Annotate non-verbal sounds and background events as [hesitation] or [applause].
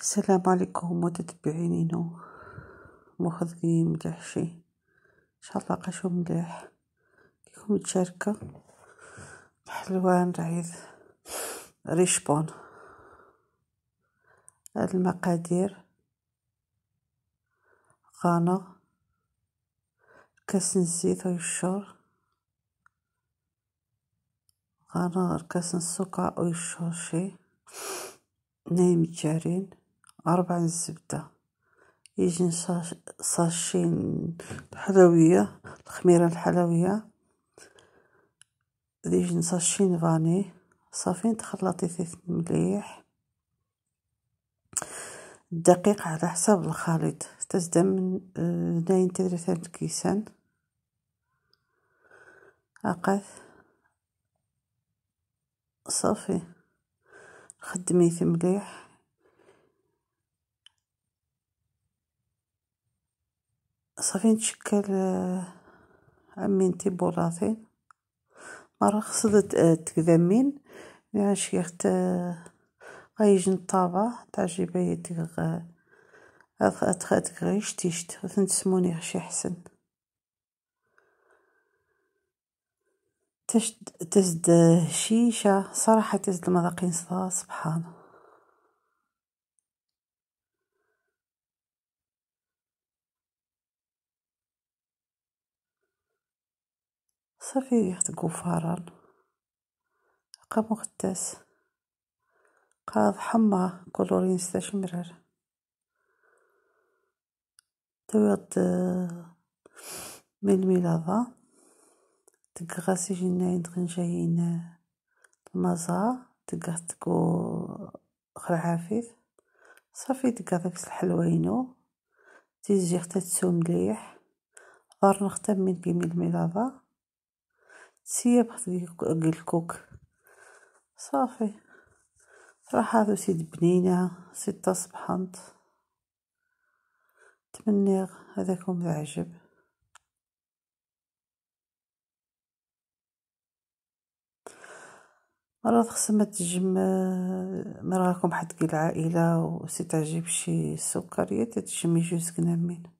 السلام عليكم متتبعينينا مخذني مليح شي ان شاء الله قاشو مليح كيكون تشاركة حلوان رعيد ريشبون المقادير غانا كاس نزيد أو يشور غانا كاس السكر أو يشور شي نايم جارين أربعة الزبدة يجي ساشي الحلوية الخميرة الحلوية يجي ساشي فاني صافي تخلطي فيه مليح الدقيق على حساب الخليط تزدم من تدري ثلاثة كيسان أقاث صافي خدميه مليح صافي نتشكل آه، عمي نتي بولاطين مرة خصدت آه، تقدمين يا شيخ تا آه، غيجي الطابع تاع جيبي تغ أتخاتك غيش تيشت وثنتسموني غشي حسن تشد تزد شيشة صراحة تزد المذاقين صدا سبحانه صافي يخطقو فاران قا مغتاس قاض حما كولورين ستا شمرار تويض [hesitation] من الميلاضة تقغاسي جناين تغنجاين المزار تقغتكو خرعافيف صافي تقا داك الحلوينو تيزجي ختا تسو مليح دار نختم من كيمي الميلاضه سياب الكوك صافي راح هادو سيد بنينة ستة صبحنت تمني هذاكم العجب مرات خصها تجم مراكم حد العائلة وسي تعجب شي سكريات تجمي جوز كنامين